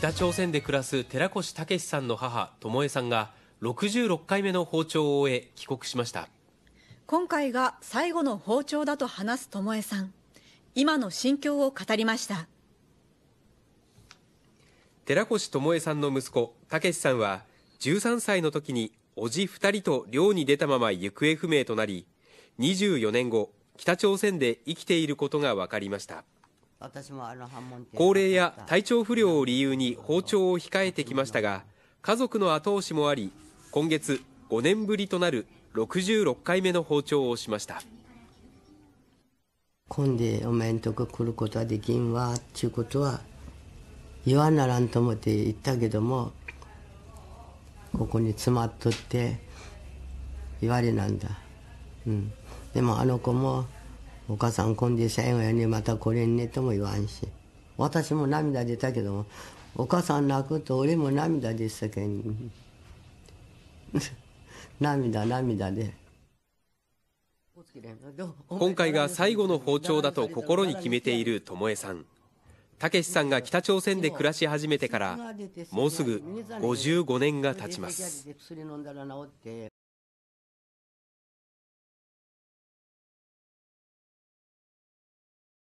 北朝鮮で暮らす寺越武さんの母智恵さんが66回目の訪朝を終え帰国しました今回が最後の包丁だと話す智恵さん今の心境を語りました寺越智恵さんの息子武さんは13歳の時に叔父2人と寮に出たまま行方不明となり24年後北朝鮮で生きていることが分かりました高齢や体調不良を理由に包丁を控えてきましたが家族の後押しもあり今月5年ぶりとなる66回目の包丁をしました今でお前んとこ来ることはできんわっちゅうことは言わならんと思って言ったけどもここに詰まっとって言われなんだうんでもあの子もお母さん今度で最後やねまたこれにねとも言わんし私も涙出たけどもお母さん泣くと俺も涙でしたけん 涙涙で今回が最後の包丁だと心に決めている巴さんたけしさんが北朝鮮で暮らし始めてからもうすぐ55年が経ちます